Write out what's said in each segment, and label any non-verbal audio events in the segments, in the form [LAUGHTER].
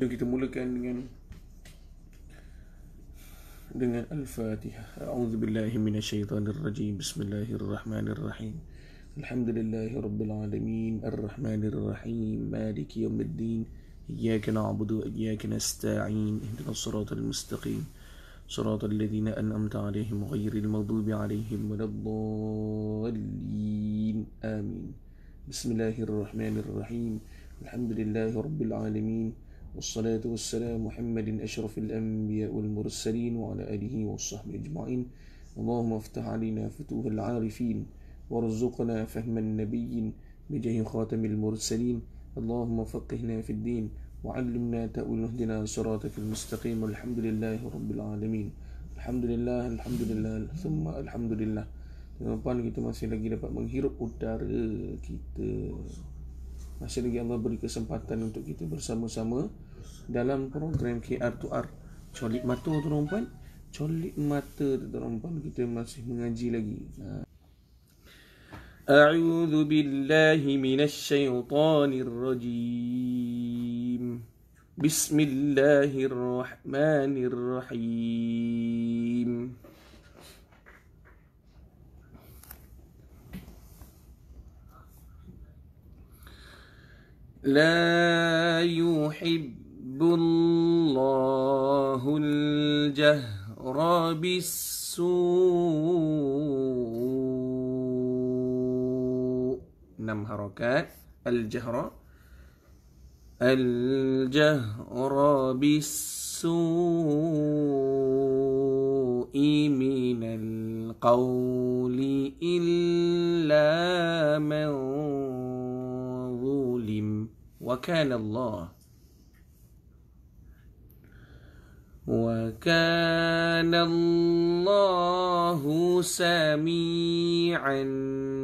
Dan kita mulakan dengan dengan Al-Fatihah. A'udzu billahi minasyaitonir rajim. Bismillahirrahmanirrahim. Alhamdulillahi rabbil alamin, arrahmanir rahim, maliki yaumiddin. إياك نعبد وإياك نستعين اهدنا الصراط المستقيم صراط الذين أنعمت عليهم غير المغضوب عليهم ولا الضالين آمين بسم الله الرحمن الرحيم الحمد لله رب العالمين والصلاة والسلام محمد أشرف الأنبياء والمرسلين وعلى آله وصحبه أجمعين اللهم افتح علينا فتوح العارفين وارزقنا فهم النبي بجاه خاتم المرسلين اللهم فقهنا في الدين وعلمنا تأويل اهدنا صراطك المستقيم الحمد لله رب العالمين الحمد لله الحمد لله ثم الحمد لله Depan kita masih lagi dapat menghirup udara kita Masih lagi Allah beri kesempatan untuk kita bersama-sama dalam program KR2R colik mata tu orang puan colik mata tu orang puan kita masih mengaji lagi أعوذ بالله من الشيطان الرجيم بسم لا يحب يحب الله الجهر بالسوء نم حركات الجهر الجهر بالسوء من القول إلا من ظلم وكان الله وكان الله سميعا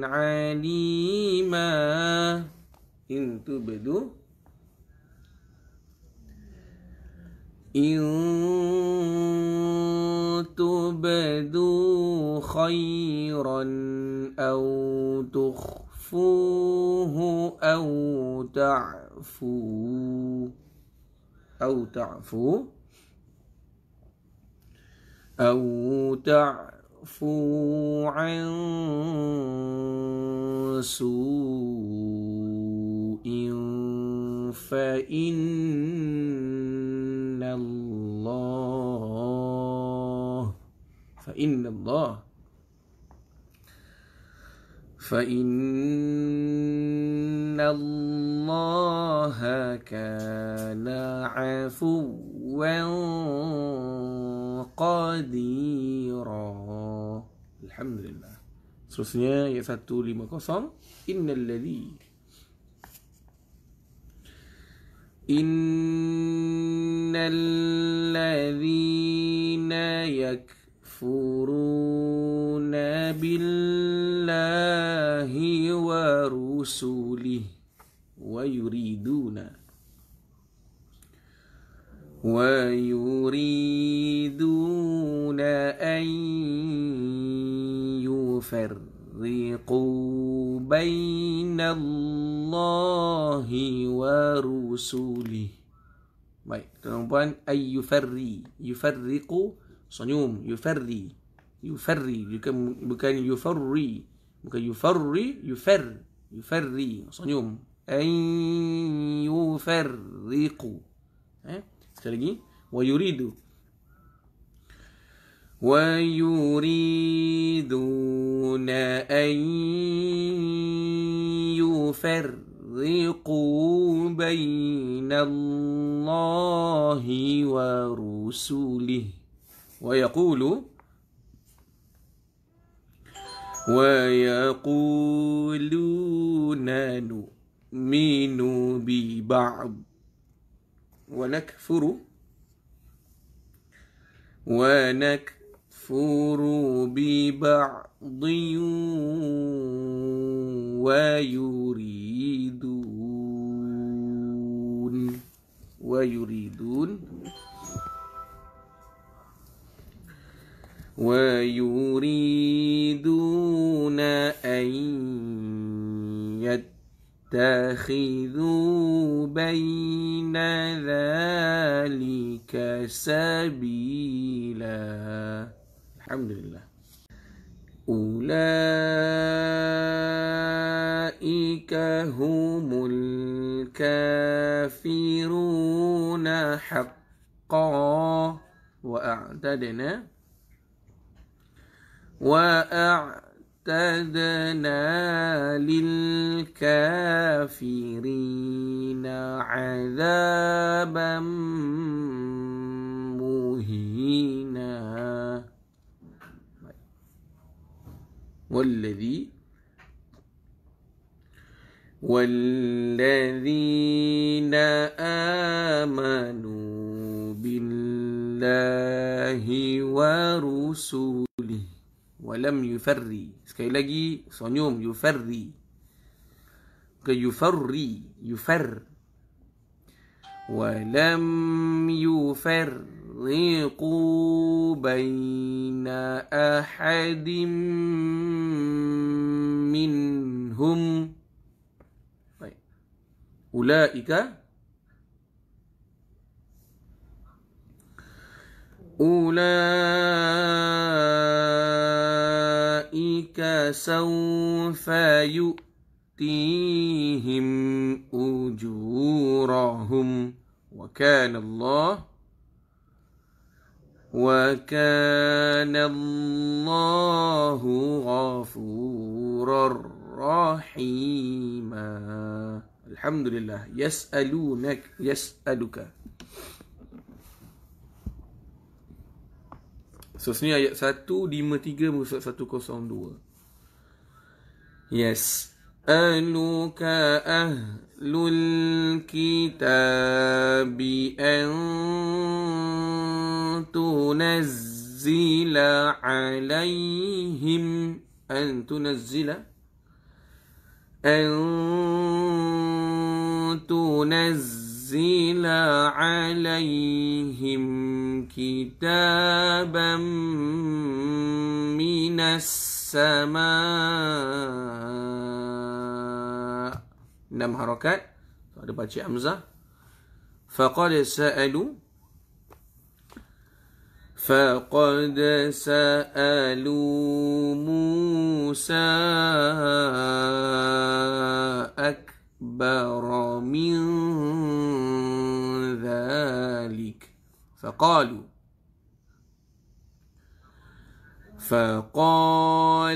عليما إن تبدو إن تبدوا خيرا أو تخفوه أو تعفو أو تعفو أو تعفو عن سوء فإن الله فإن الله فإن الله كان عفوا قديرا الحمد لله Seterusnya ayat 150 Innalladhi Innalladzina yakfuruna billahi wa rusulih wa yuriduna ويريدون أن يفرقوا بين الله ورسوله Baik, tuan dan puan ay yufarri. Yufarriqu senyum, yufarri. Yufarri bukan bukan yufarri. Bukan yufarri, yufar. Yufarri senyum. Ay yufarriqu. Eh? ترجمة ويريد ويريدون أن يفرقوا بين الله ورسله ويقول ويقولون نؤمن ببعض ونكفر ونكفر ببعض ويريدون ويريدون ويريدون أن اتخذوا بين ذلك سبيلا الحمد لله أولئك هم الكافرون حقا وأعتدنا وأعتدنا أعتدنا للكافرين عذابا مهينا والذي والذين آمنوا بالله ورسله ولم يفرّي sekali lagi sonyum yufarri ke yufarri yufar ولم يفرقوا بين أحد منهم أولئك أولئك أولئك سوف يؤتيهم أجورهم وكان الله وكان الله غفورا رحيما الحمد لله يسألونك يسألك So sini ayat 1 5 3 surat 102. Yes. Anuka ahlul kitab an tunazzila alaihim an tunazzila an tunazzila أنزل عليهم كتابا من السماء نعم حركات أمزة فقد سألوا فقد سألوا موسى فقالوا فقالوا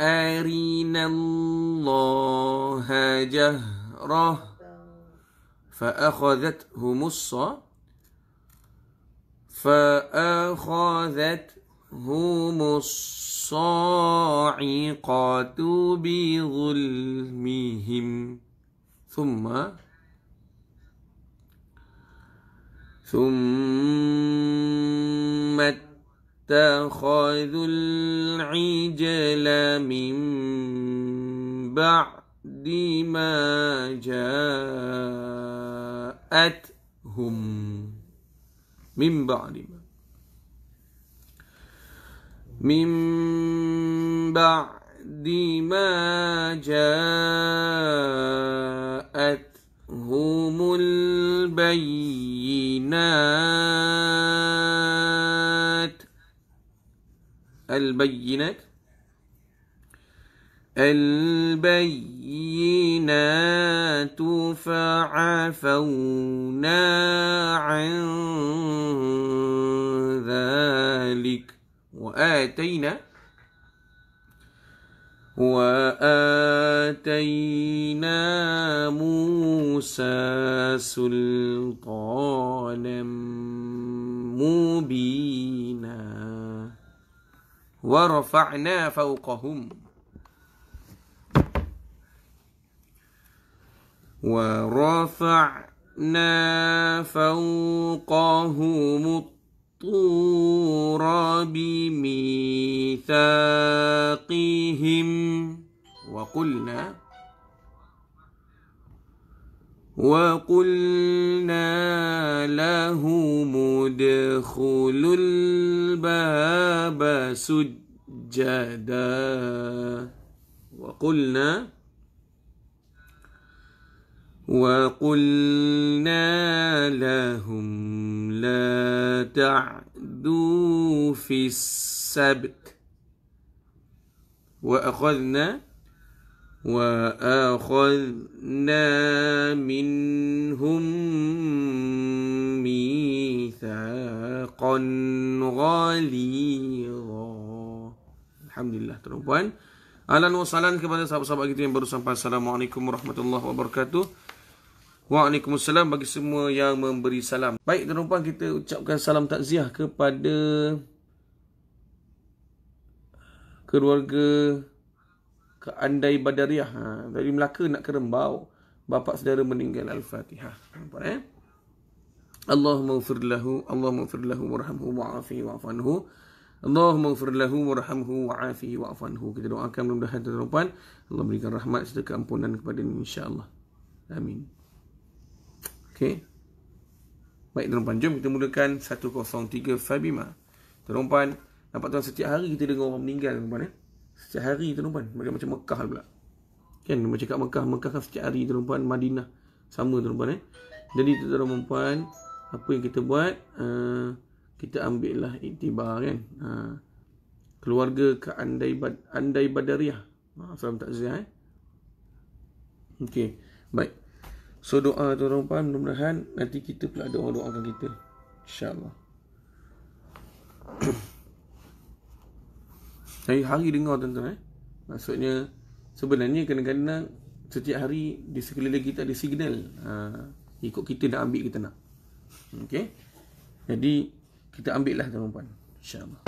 أرنا الله جهرة فأخذتهم الص فأخذتهم الصاعقة بظلمهم ثم ثم اتخذوا العجل من بعد ما جاءتهم من بعد ما من بعد ما جاءت هم البينات البينات البينات فعفونا عن ذلك وآتينا واتينا موسى سلطانا مبينا ورفعنا فوقهم ورفعنا فوقهم الطين الطور بميثاقهم وقلنا وقلنا لهم ادخلوا الباب سجدا وقلنا وقلنا لهم لا تعدوا في السبت وأخذنا وأخذنا منهم ميثاقا غليظا الحمد لله tuan-tuan Alan wa salam kepada sahabat-sahabat kita yang baru sampai Assalamualaikum warahmatullahi wabarakatuh Waalaikumsalam bagi semua yang memberi salam. Baik, tuan-tuan kita ucapkan salam takziah kepada keluarga ke Andai Badariah. Ha, dari Melaka nak ke Rembau. Bapak saudara meninggal Al-Fatihah. Nampak eh? Allahumma ufir lahu, Allahumma ufir lahu, warhamhu, wa'afi, wa'afanhu. Allahumma ufir lahu, warhamhu, wa'afi, wa'afanhu. Kita doakan mudah-mudahan tuan-tuan. Allah berikan rahmat serta ampunan kepada ini insyaAllah. Amin. Okey. Baik tuan jom kita mulakan 103 Fabima. Tuan-tuan, nampak tuan setiap hari kita dengar orang meninggal tuan eh. Setiap hari tuan-tuan, macam macam Mekah pula. Kan macam kat Mekah, Mekah kan setiap hari tuan Madinah sama tuan eh. Jadi tuan-tuan, apa yang kita buat? Uh, kita ambil lah iktibar kan. Uh, keluarga ke Andai, Bad- Andai Badariah. Uh, salam takziah eh. Okey, baik. So doa tuan-tuan puan mudah-mudahan nanti kita pula ada orang doakan kita. Insya-Allah. [COUGHS] Saya hari dengar tuan-tuan eh. Maksudnya sebenarnya kadang-kadang setiap hari di sekeliling kita ada signal. Ha, ikut kita nak ambil kita nak. Okey. Jadi kita ambil lah tuan-tuan. Insya-Allah.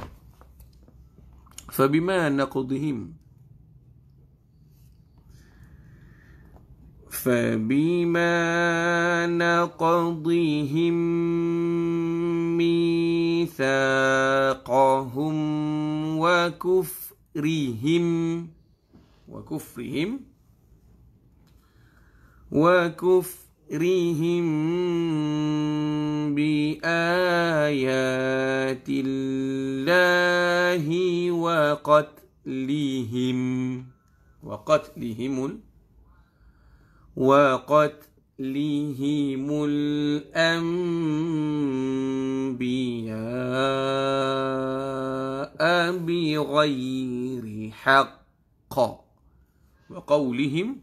Fabima naqdihim فبما نقضهم ميثاقهم وكفرهم وكفرهم وكفرهم بآيات الله وقتلهم وقتلهم وقتلهم الأنبياء بغير حق وقولهم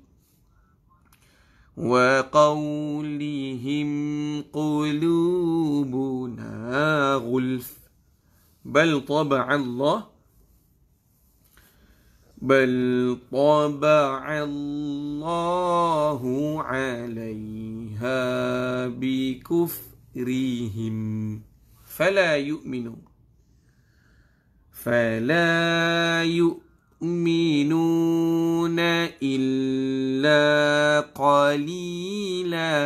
وقولهم قلوبنا غلف بل طبع الله بل طبع الله عليها بكفرهم فلا يؤمنون فلا يؤمنون إلا قليلا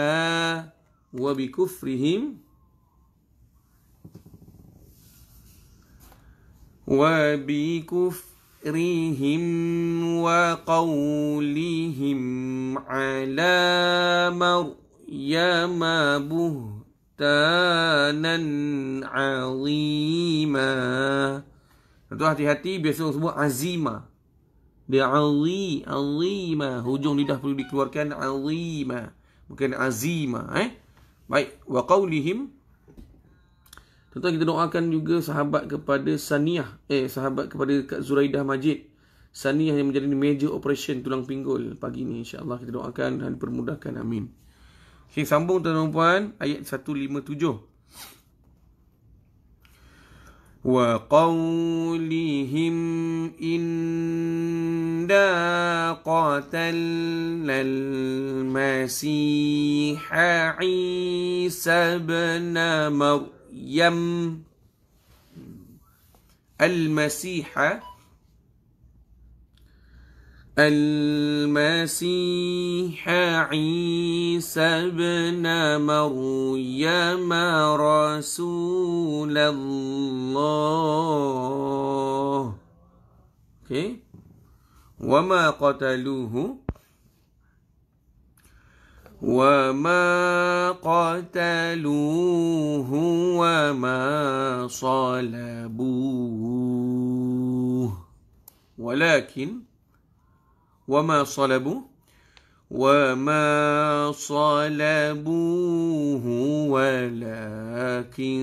وبكفرهم وبكفرهم ذكرهم وقولهم على مريم بهتانا عظيما Tentu hati-hati biasa orang sebut azima. Dia azi, azima. Hujung lidah perlu dikeluarkan azima. Bukan azima. Eh? Baik. Wa qawlihim Tentu kita doakan juga sahabat kepada Saniah. Eh, sahabat kepada Kak Zuraidah Majid. Saniah yang menjadi major operation tulang pinggul pagi ini. insya Allah kita doakan dan permudahkan. Amin. Okay, sambung tuan-tuan. Ayat 157. وقولهم إنا قتلنا المسيح عيسى بن مريم مريم المسيح المسيح عيسى ابن مريم رسول الله okay. وما قتلوه وما قتلوه وما صلبوه ولكن وما صلبوه وما صلبوه ولكن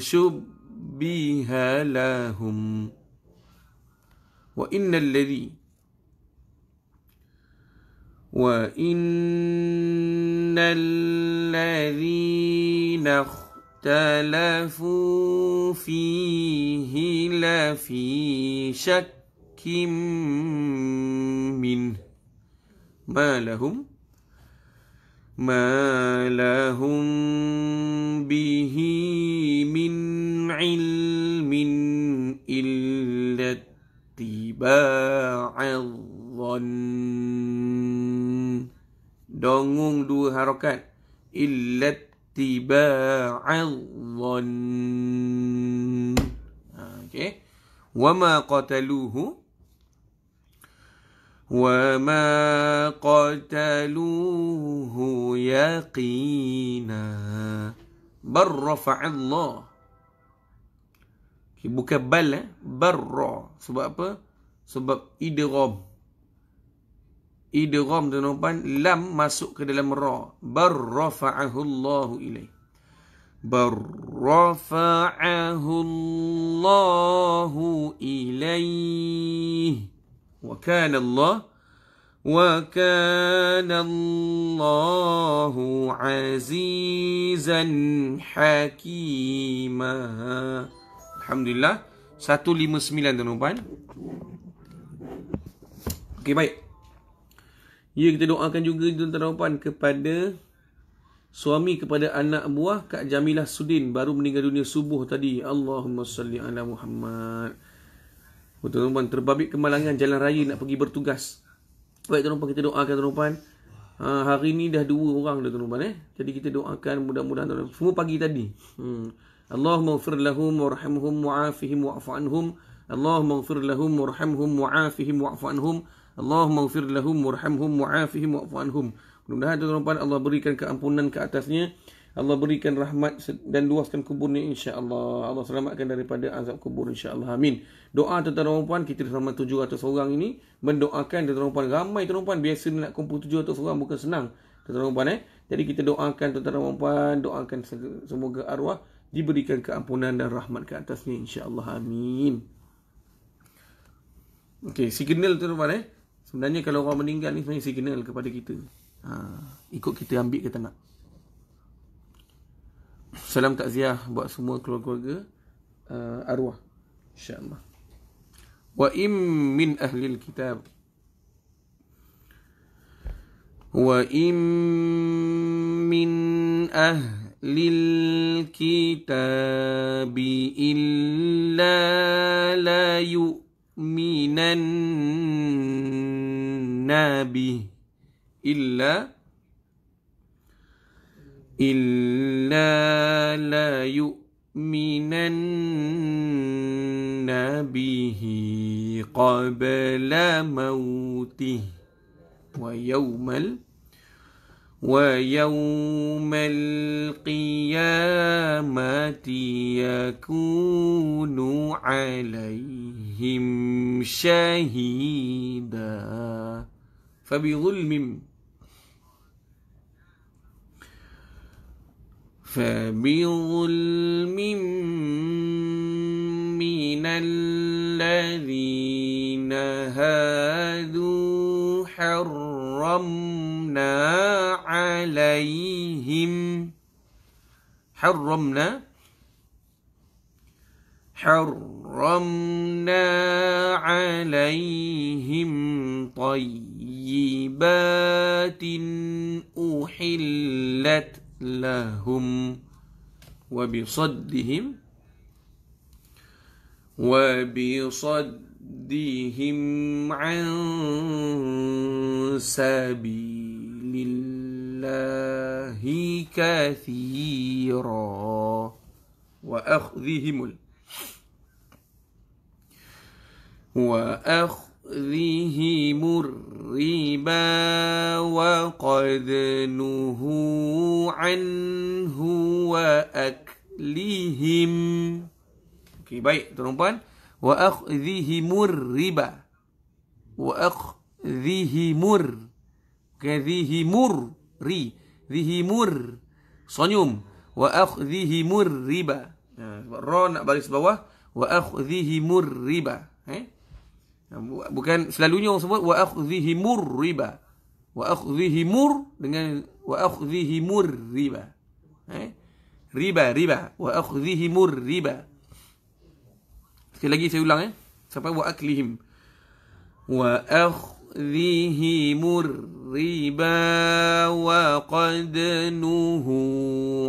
شبه لهم وإن الذي وإن الذين اختلفوا فيه لفي شك منه ما لهم ما لهم به من علم إلا اتباع الظن dongung dua harokat illat tiba'adhan ha, okey wa ma qataluhu wa ma qataluhu yaqina bar rafa'allah okay, bukan bal eh? barra sebab apa sebab idgham idgham tuan puan lam masuk ke dalam ra bar rafa'ahullahu ilaih bar rafa'ahullahu ilaih wa kana Allah wa kana Allah azizan hakima alhamdulillah 159 tuan puan Okey baik Ya kita doakan juga tuan-tuan dan puan kepada suami kepada anak buah Kak Jamilah Sudin baru meninggal dunia subuh tadi. Allahumma salli ala Muhammad. Tuan-tuan dan puan terbabit kemalangan jalan raya nak pergi bertugas. Baik tuan-tuan puan kita doakan tuan-tuan puan. Ha, hari ni dah dua orang dah tuan-tuan eh. Jadi kita doakan mudah-mudahan tuan-tuan semua pagi tadi. Hmm. Allahumma ighfir lahum warhamhum wa'afihim wa'fu anhum. Allahumma ighfir lahum warhamhum wa'afihim wa'fu anhum. Allahumma gfir lahum murhamhum, wa'afihim wa'fu anhum. Mudah-mudahan tuan-tuan Allah berikan keampunan ke atasnya. Allah berikan rahmat dan luaskan kuburnya insya-Allah. Allah selamatkan daripada azab kubur insya-Allah. Amin. Doa tuan-tuan kita sama atau orang ini mendoakan tuan-tuan ramai tuan-tuan biasa nak kumpul atau orang bukan senang. Tuan-tuan eh. Jadi kita doakan tuan-tuan doakan semoga arwah diberikan keampunan dan rahmat ke atasnya insya-Allah. Amin. Okey, signal tuan-tuan eh. Sebenarnya kalau orang meninggal ni sebenarnya signal kepada kita. Ha, ikut kita ambil ke tak nak. Salam takziah buat semua keluarga-keluarga uh, arwah. InsyaAllah. Wa im min ahli kitab Wa im min ahli kitab illa la yu'min من الناب إلا إلا لا يؤمنن به قبل موته ويوم القيامة ويوم القيامة يكون عليهم شهيدا فبظلم فبظلم من الذين هادوا حرمنا عليهم حرمنا حرمنا عليهم طيبات أحلت لهم وبصدهم وبصد يهديهم عن سبيل الله كثيرا وأخذهم وأخذهم الربا وقد نهوا عنه وأكلهم okay, baik tuan-tuan وأخذهم الربا وأخذهم كذهم ري ذهم sonyum wa akhdhihimur riba. Nah, ro nak baris bawah wa akhdhihimur riba. Eh? Bukan selalunya orang sebut wa akhdhihimur riba. Wa akhdhihimur dengan wa akhdhihimur riba. Eh? Riba riba wa akhdhihimur riba. Sekali lagi saya ulang eh. Sampai wa aklihim. Wa akhdhihim riba wa qadnuhu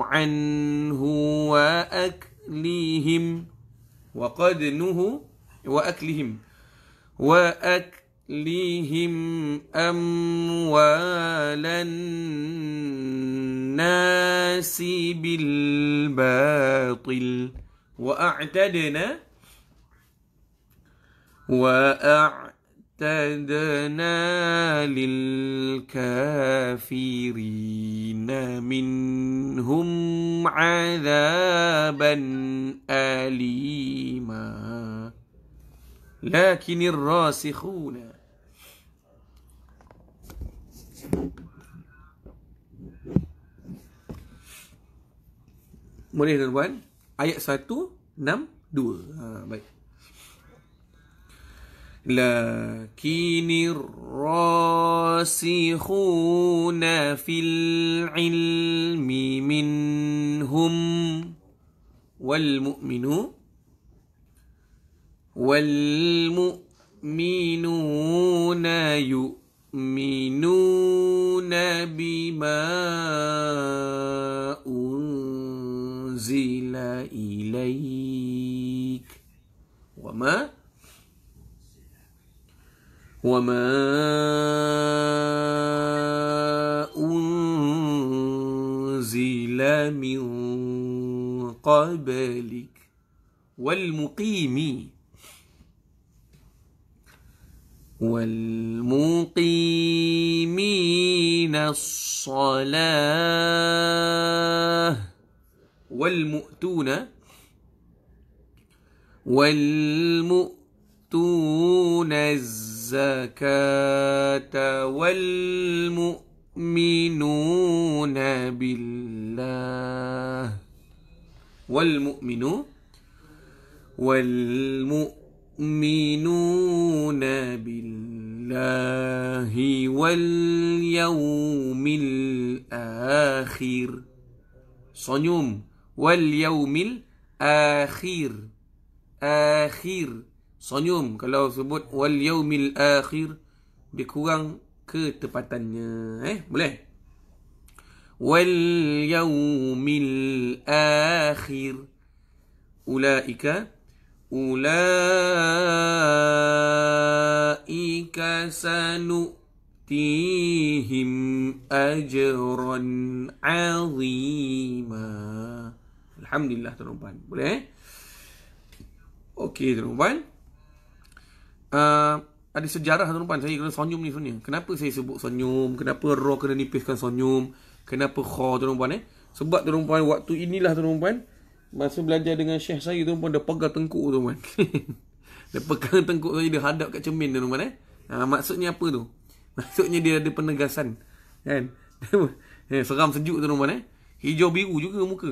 anhu wa aklihim wa qadnuhu wa aklihim wa aklihim amwalan nasi bil batil wa واعتدنا للكافرين منهم عذابا اليما لكن الراسخون Boleh tuan-tuan? Ayat 1, 6, 2. Ha, baik. لكن الراسخون في العلم منهم والمؤمنون والمؤمنون يؤمنون بما أنزل إليك وما وما أنزل من قبلك والمقيم والمقيمين الصلاة والمؤتون والمؤتون الزكاة الزكاة والمؤمنون بالله والمؤمنون والمؤمنون بالله واليوم الآخر صنوم واليوم الآخر آخر Sonyum kalau sebut wal yaumil akhir dikurang ketepatannya eh boleh wal yaumil akhir ulaika ulaika sanutihim ajran azima alhamdulillah tuan boleh eh okey tuan Eh, ada sejarah tuan-tuan saya kena sonyum ni sebenarnya. Kenapa saya sebut sonyum? Kenapa ro kena nipiskan sonyum? Kenapa kha tuan-tuan eh? Sebab tuan-tuan waktu inilah tuan-tuan masa belajar dengan syekh saya tuan-tuan dia pegang tengkuk tuan-tuan. [LAUGHS] dia pegang tengkuk saya dia hadap kat cermin tuan-tuan eh. Ha, maksudnya apa tu? [LAUGHS] Maksudnya dia ada penegasan. Kan? [LAUGHS] eh, seram sejuk tuan-tuan eh. Hijau biru juga muka.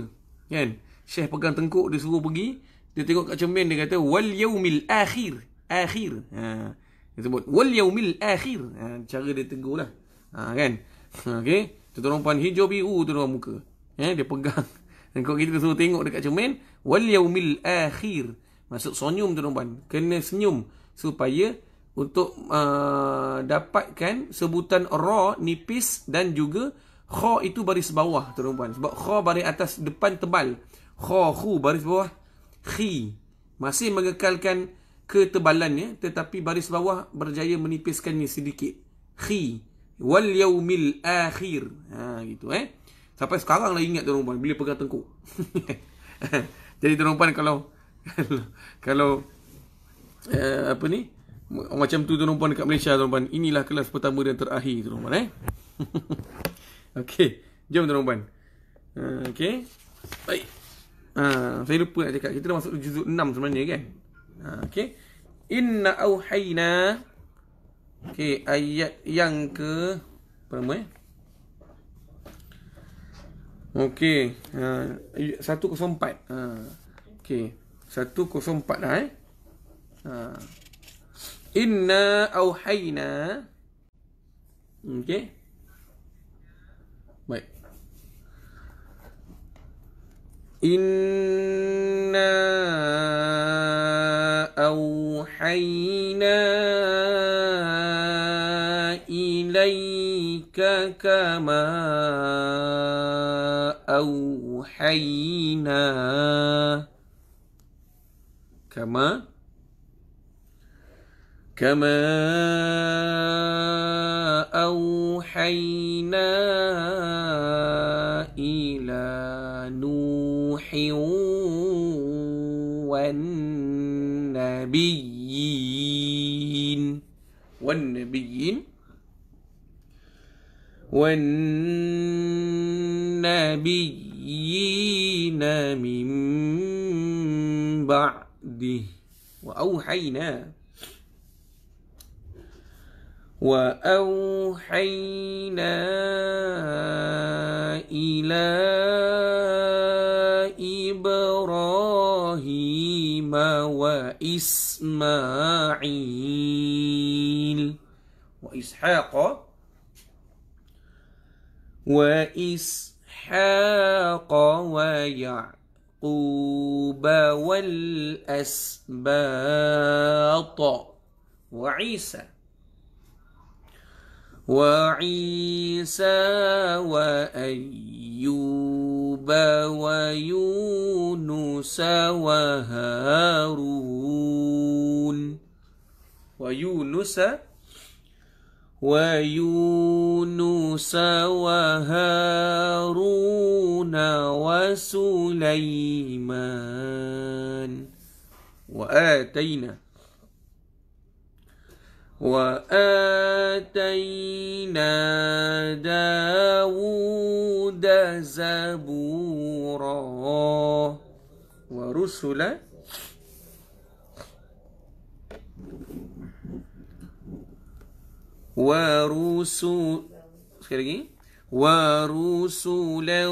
Kan? Syekh pegang tengkuk dia suruh pergi. Dia tengok kat cermin dia kata wal yaumil akhir akhir. Ha, dia sebut wal yaumil akhir. Ha, cara dia tegur lah. Ha, kan? Ha, okey. Tuan orang puan hijau biru tu orang muka. Eh, dia pegang. Dan [LAUGHS] kau kita semua tengok dekat cermin. Wal yaumil akhir. Maksud senyum tuan orang puan. Kena senyum. Supaya untuk uh, dapatkan sebutan ra nipis dan juga kha itu baris bawah tuan puan sebab kha baris atas depan tebal kha khu baris bawah khi masih mengekalkan ketebalannya tetapi baris bawah berjaya menipiskannya sedikit khi wal yaumil akhir ha gitu eh sampai sekarang lagi ingat tuan-tuan bila pegang tengkuk [LAUGHS] jadi tuan-tuan kalau [LAUGHS] kalau uh, apa ni macam tu tuan-tuan dekat Malaysia tuan-tuan inilah kelas pertama dan terakhir tuan-tuan eh [LAUGHS] okey jom tuan-tuan uh, okey baik uh, saya lupa nak cakap kita dah masuk juzuk 6 sebenarnya kan Ha, okay, Inna auhayna. Okay, ayat yang ke berapa eh? Okey. Ha uh, 104. Ha. Uh, okey. 104 dah eh. Ha. inna auhayna. Okay. إنا أوحينا إليك كما أوحينا كما كما أوحينا والنبيين والنبيين والنبيين من بعده وأوحينا وأوحينا إلى إبراهيم وإسماعيل وإسحاق وإسحاق ويعقوب والأسباط وعيسى وعيسى وأيوب ويونس وهارون ويونس ويونس وهارون وسليمان وآتينا وآتينا داود زبورا ورسلا ورسل ورسلا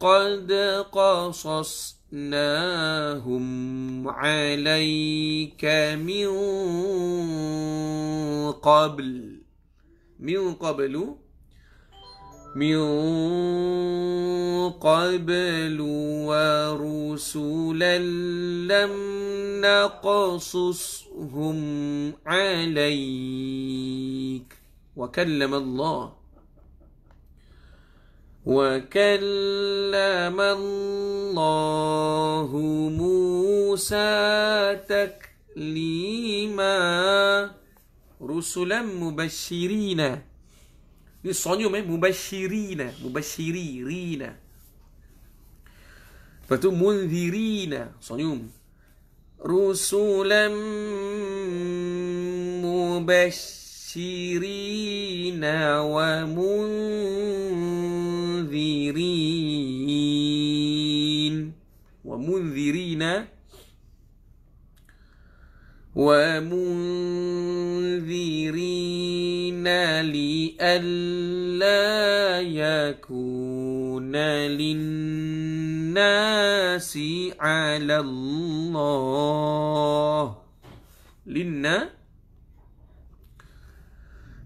قد قصصنا أنزلناهم عليك من قبل من قبل من قبل ورسلا لم نقصصهم عليك وكلم الله وكلم الله موسى تكليما رسلا مبشرين يصنعوا مبشرين مبشرين فتم منذرين صنعون رسلا مبشرين ومنذرين ومنذرين ومنذرين ومنذرين لئلا يكون للناس على الله لنا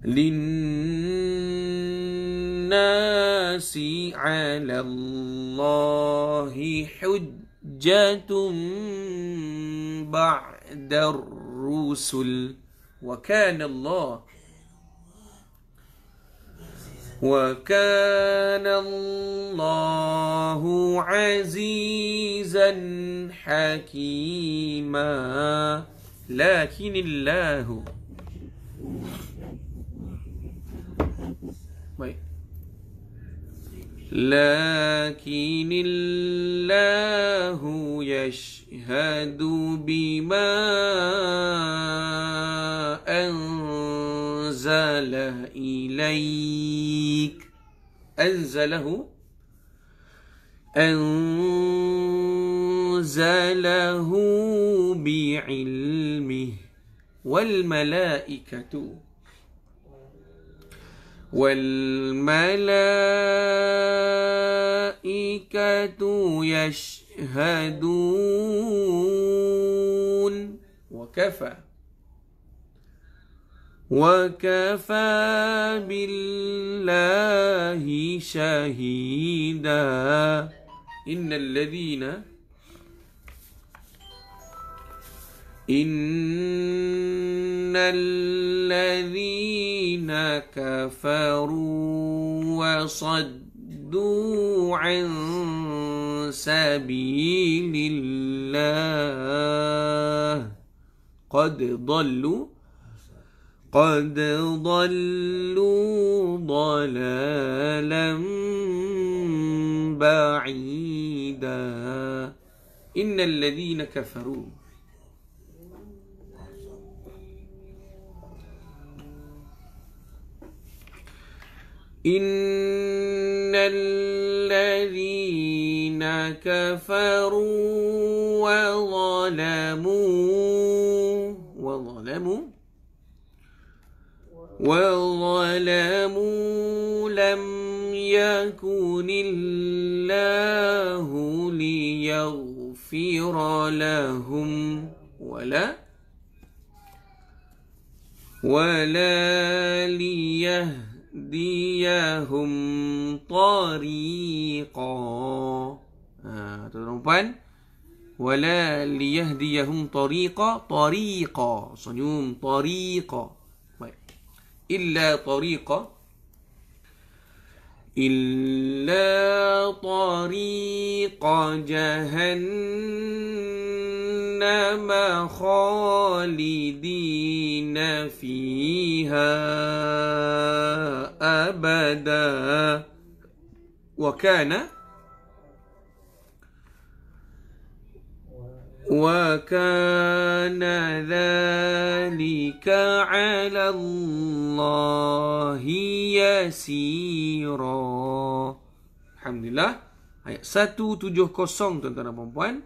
للناس الناس على الله حجة بعد الرسل وكان الله وكان الله عزيزا حكيما لكن الله Wait. طيب. لكن الله يشهد بما أنزل إليك أنزله أنزله بعلمه والملائكة والملائكة يشهدون وكفى وكفى بالله شهيدا إن الذين إن الذين كفروا وصدوا عن سبيل الله قد ضلوا قد ضلوا ضلالا بعيدا إن الذين كفروا إن الذين كفروا وظلموا وظلموا وظلموا لم يكن الله ليغفر لهم ولا ولا ليهدي أوديهم طريقا ha, Tuan dan perempuan Wala liyahdiyahum tariqa Tariqa Senyum Tariqa Baik Illa tariqa إلا طريق جهنم خالدين فيها أبدا وكان وكان ذلك على الله yasira. Alhamdulillah. Ayat 170 tuan-tuan dan puan-puan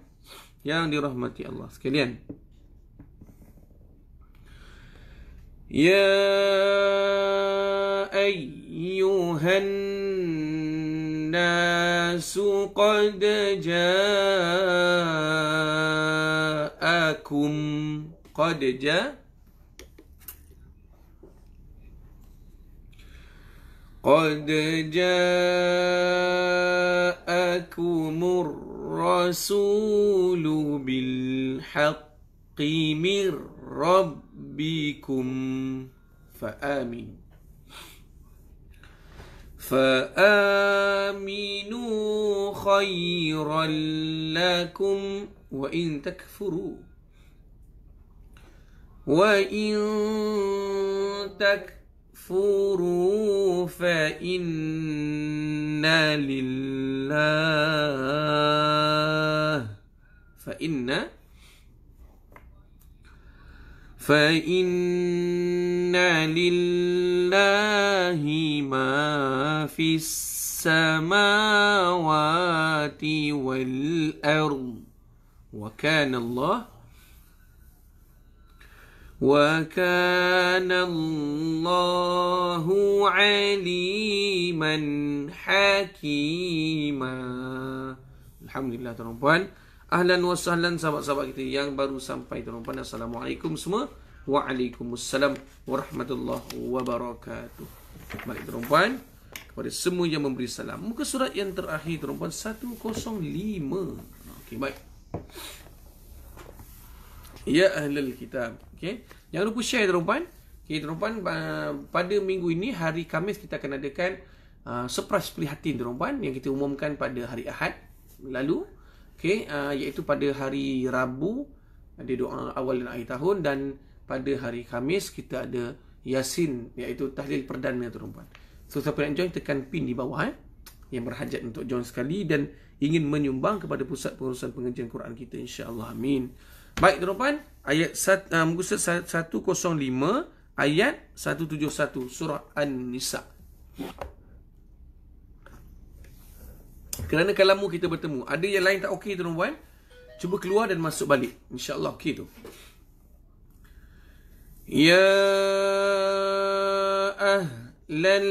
yang dirahmati Allah sekalian. Ya ayyuhan الناس قد جاءكم قد جاء قد جاءكم الرسول بالحق من ربكم فآمنوا فآمنوا خيرا لكم وإن تكفروا وإن تكفروا فإن لله فإن فإن لله ما في السماوات والأرض وكان الله وكان الله عليما حكيما الحمد لله رب العالمين Ahlan wa sahlan sahabat-sahabat kita yang baru sampai terhormat. Assalamualaikum semua. Waalaikumsalam warahmatullahi wabarakatuh. Baik terhormat kepada semua yang memberi salam. Muka surat yang terakhir terhormat 105. Okey baik. Ya ahlul kitab. Okey. Jangan lupa share terhormat. Okey terhormat pada minggu ini hari Kamis kita akan adakan uh, surprise prihatin terhormat yang kita umumkan pada hari Ahad lalu. Okey, uh, iaitu pada hari Rabu ada uh, doa awal dan akhir tahun dan pada hari Khamis kita ada Yasin iaitu tahlil perdana tuan-tuan. So siapa nak join tekan pin di bawah eh yang berhajat untuk join sekali dan ingin menyumbang kepada pusat pengurusan pengajian Quran kita insya-Allah amin. Baik tuan-tuan ayat uh, 105 ayat 171 surah An-Nisa. Yeah. Kerana kalamu kita bertemu Ada yang lain tak okey tuan puan Cuba keluar dan masuk balik InsyaAllah okey tu Ya ahlal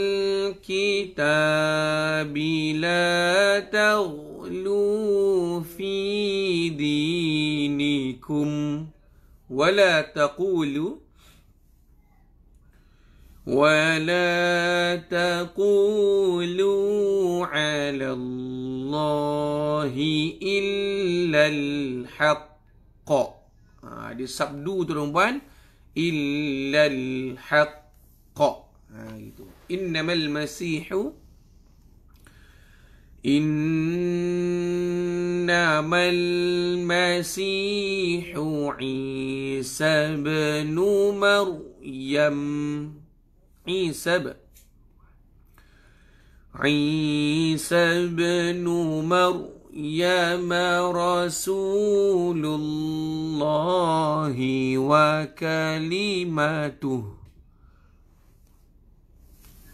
kitab La taglu fi dinikum Wa la taqulu ولا تقولوا على الله إلا الحق ha, Dia sabdu tu tuan إلا الحق ha, إنما المسيح إنما المسيح عيسى بن مريم عيسى عيسى بن مريم رسول الله وكلمته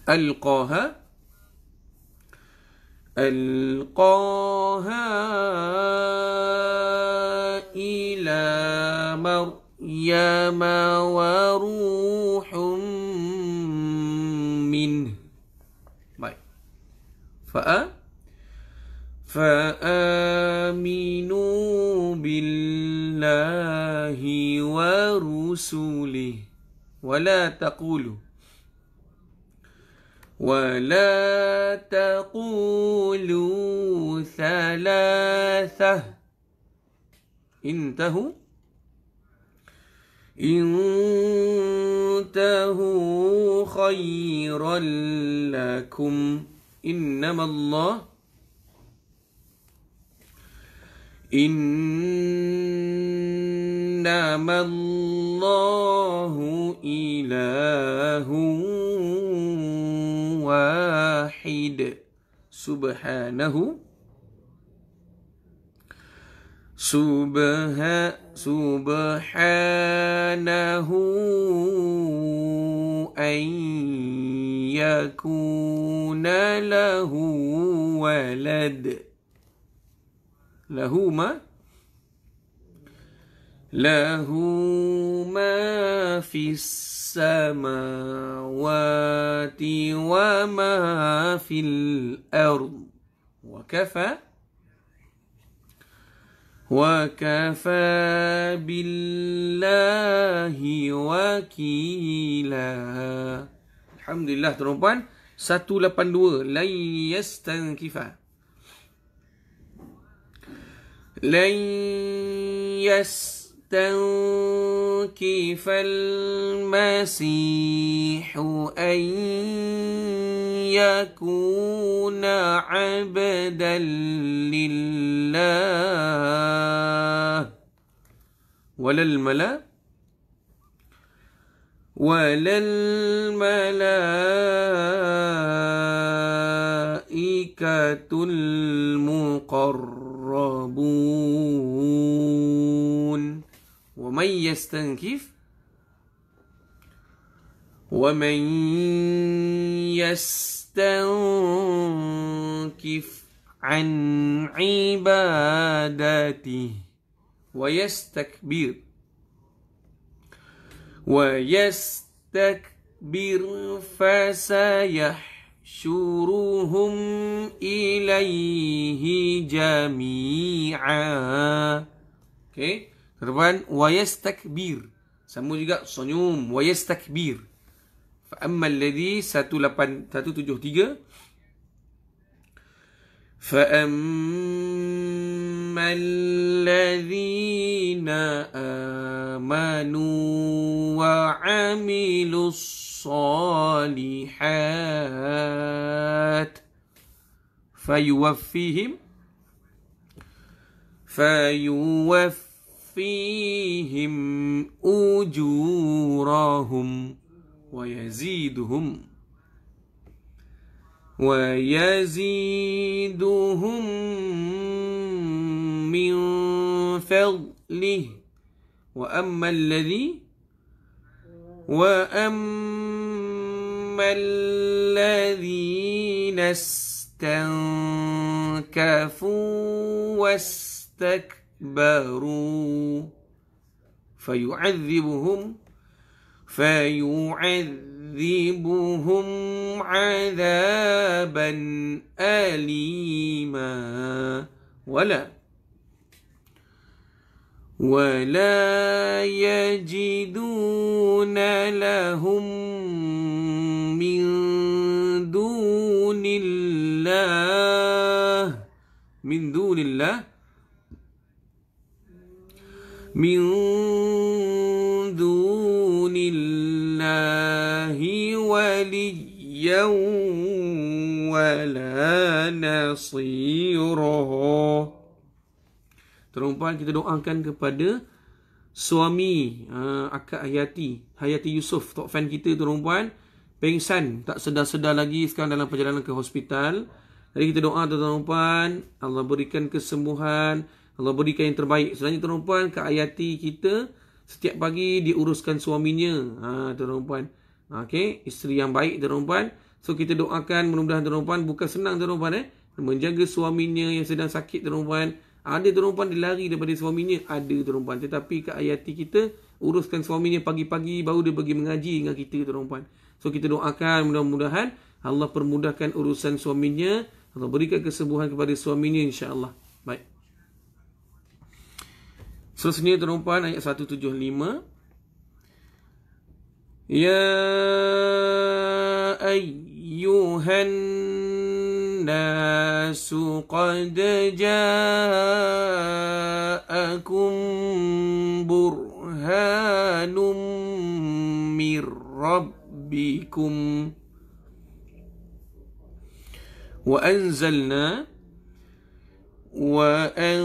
ألقاها ألقاها إلى مريم وروح فأ فآمنوا بالله ورسله ولا تقولوا ولا تقولوا ثلاثة انتهوا انتهوا خيرا لكم إنما الله إنما الله إله واحد سبحانه سبحانه أن يكون له ولد له ما له ما في السماوات وما في الأرض وكفى وكفى بالله وكيلا الحمد لله تنوبان 182 لن يستنكفا لن يستنكفا حتى المسيح أن يكون عبدا لله ولا الملأ ولا الملائكة المقربون ومن يستنكف ومن يستنكف عن عبادته ويستكبر ويستكبر فسيحشرهم إليه جميعا okay. ربان ويستكبير سموه juga sonyum ويستكبير فأما الذي 18 173 فأما الذين آمنوا وعملوا الصالحات فيوفيهم فيوفيهم يوفيهم أجورهم ويزيدهم ويزيدهم من فضله وأما الذي وأما الذين استنكفوا واستكبروا استكبروا فيعذبهم فيعذبهم عذابا أليما ولا ولا يجدون لهم من دون الله من دون الله من دون الله وليا ولا نصير kita doakan kepada suami uh, akak Hayati, Hayati Yusuf, top fan kita terumpan pengsan tak sedar-sedar lagi sekarang dalam perjalanan ke hospital. Jadi kita doa terumpan Allah berikan kesembuhan, Allah berikan yang terbaik. Sebenarnya tuan puan, Kak Ayati kita setiap pagi diuruskan suaminya. Ha, tuan puan. Okey, isteri yang baik tuan puan. So kita doakan mudah-mudahan tuan puan bukan senang tuan puan eh menjaga suaminya yang sedang sakit tuan puan. Ada tuan puan dia daripada suaminya, ada tuan puan. Tetapi Kak Ayati kita uruskan suaminya pagi-pagi baru dia pergi mengaji dengan kita tuan puan. So kita doakan mudah-mudahan Allah permudahkan urusan suaminya, Allah berikan kesembuhan kepada suaminya insya-Allah. Baik. Seterusnya terumpah ayat 175 Ya ayyuhan nasu qad ja'akum burhanum min rabbikum وأنزلنا وأن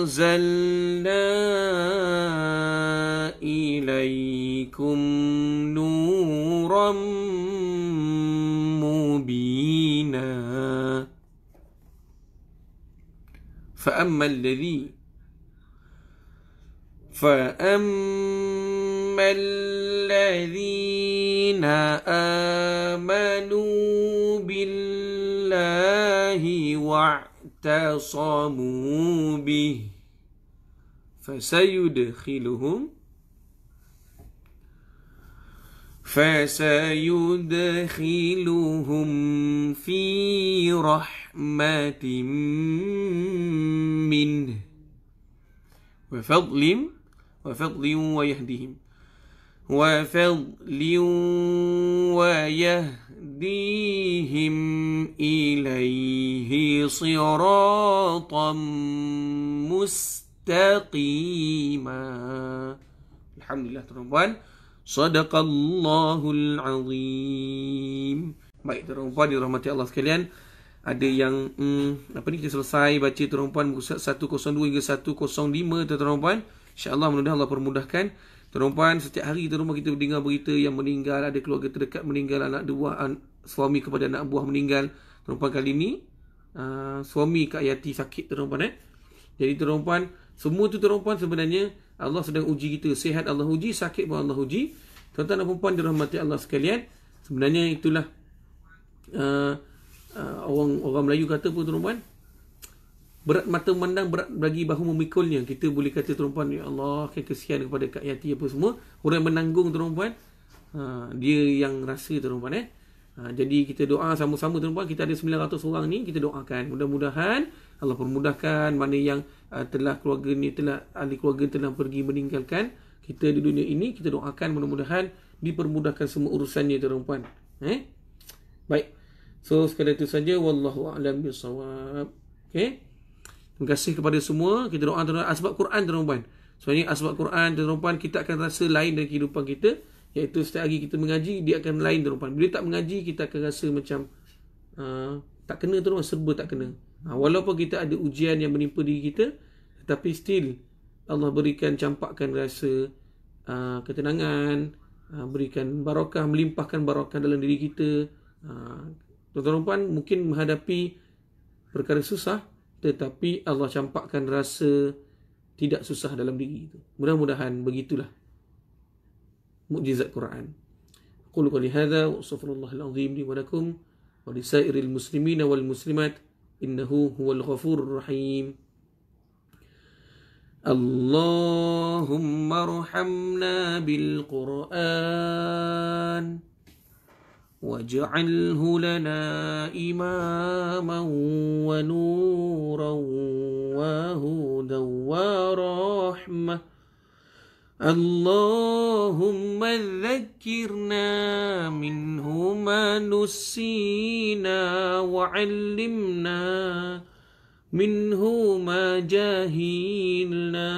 أنزلنا إليكم نورا مبينا فأما الذي فأما الذين آمنوا بالله وعلموا اعتصموا به فسيدخلهم فسيدخلهم في رحمة منه وفضل وفضل ويهديهم وفضل ويهديهم يهديهم إليه صراطا مستقيما الحمد لله تربان صدق الله العظيم baik tuan-tuan dirahmati Allah sekalian ada yang hmm, apa ni kita selesai baca tuan-tuan muka surat 102 hingga 105 tuan-tuan insya Insyaallah mudah-mudahan Allah permudahkan tuan-tuan setiap hari tuan-tuan kita dengar berita yang meninggal ada keluarga terdekat meninggal anak dua an, suami kepada anak buah meninggal terumpan kali ni uh, suami Kak Yati sakit terumpan eh jadi terumpan semua tu terumpan sebenarnya Allah sedang uji kita sihat Allah uji sakit pun Allah uji tuan-tuan dan puan-puan dirahmati Allah sekalian sebenarnya itulah uh, uh, orang orang Melayu kata pun terumpan berat mata memandang berat bagi bahu memikulnya kita boleh kata terumpan ya Allah kan kesian kepada Kak Yati apa semua orang menanggung terumpan uh, dia yang rasa terumpan eh Ha, jadi kita doa sama-sama tuan-tuan kita ada 900 orang ni kita doakan mudah-mudahan Allah permudahkan mana yang uh, telah keluarga ni telah ahli keluarga telah pergi meninggalkan kita di dunia ini kita doakan mudah-mudahan dipermudahkan semua urusannya tuan-tuan. Eh? Baik. So sekali itu saja wallahu a'lam bissawab. Okey. Terima kasih kepada semua kita doa tuan-tuan asbab Quran tuan-tuan. Sebenarnya asbab Quran tuan-tuan kita akan rasa lain dalam kehidupan kita. Iaitu setiap hari kita mengaji Dia akan lain tuan-tuan Bila tak mengaji Kita akan rasa macam uh, Tak kena tuan-tuan Serba tak kena uh, Walaupun kita ada ujian Yang menimpa diri kita Tetapi still Allah berikan campakkan rasa uh, Ketenangan uh, Berikan barakah Melimpahkan barakah dalam diri kita uh, ha, tuan puan Mungkin menghadapi Perkara susah Tetapi Allah campakkan rasa Tidak susah dalam diri itu Mudah-mudahan begitulah مؤجزة القرآن أقول قولي هذا وأستغفر الله العظيم لي ولكم ولسائر المسلمين والمسلمات إنه هو الغفور الرحيم اللهم ارحمنا بالقرآن واجعله لنا إماما ونورا وهدى ورحمه اللهم ذكرنا منه ما نسينا وعلمنا منه ما جاهلنا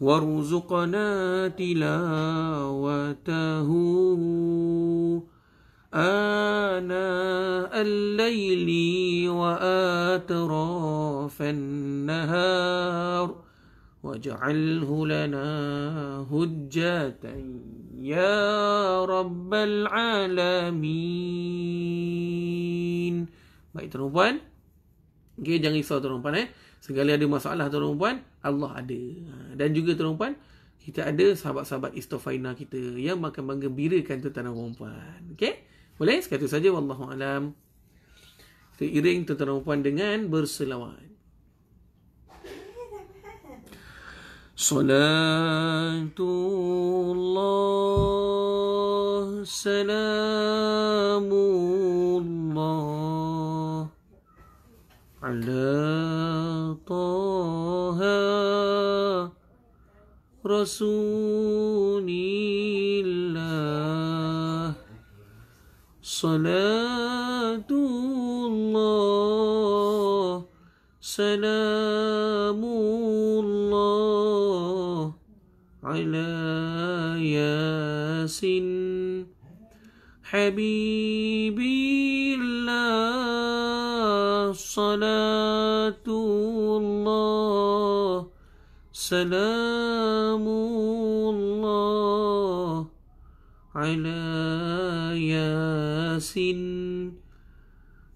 وارزقنا تلاوته آناء الليل وآتراف النهار واجعله لنا هجة يا رب alamin Baik tuan puan okay, Jangan risau tuan puan eh. Segala ada masalah tuan puan Allah ada ha, Dan juga tuan puan Kita ada sahabat-sahabat istofaina kita Yang makan menggembirakan birakan tu tuan puan okay? Boleh? Sekali saja Wallahu'alam Kita iring tuan puan dengan berselawat صلاة الله سلام الله على طه رسول الله صلاة الله سلام الله على ياسين حبيبي الله صلاة الله سلام الله على ياسين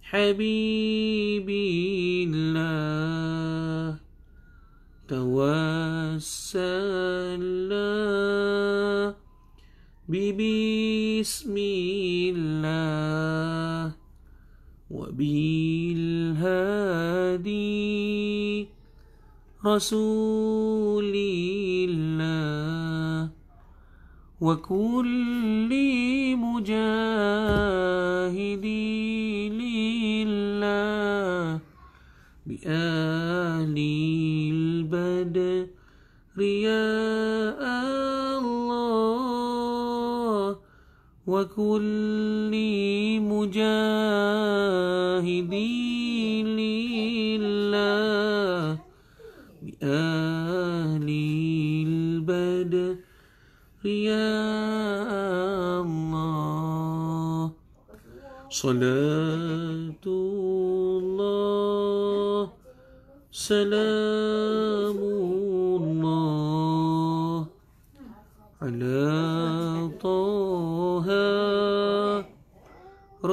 حبيبي الله توسل ببسم الله وبالهادي رسول الله وكل مجاهد لله بآل البدر رياض وكل مجاهدين لله بأهل البدر يا الله صلاة الله سلام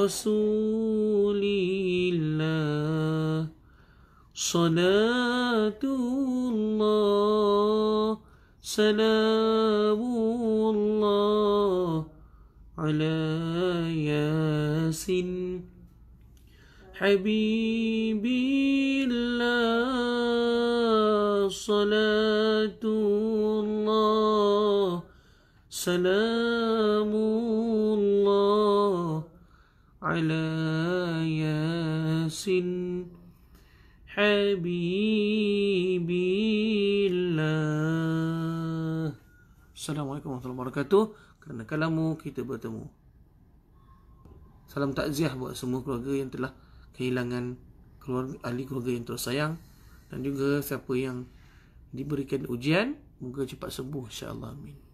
رسول الله صلاة الله سلام الله على ياسين حبيب الله صلاة الله سلام حبيبي habibillah. Assalamualaikum. عليكم ورحمة الله وبركاته كان كلامه كتابة Salam takziah buat semua keluarga yang telah kehilangan keluarga, ahli keluarga yang sayang, dan juga siapa yang diberikan ujian moga cepat sembuh insya-Allah amin.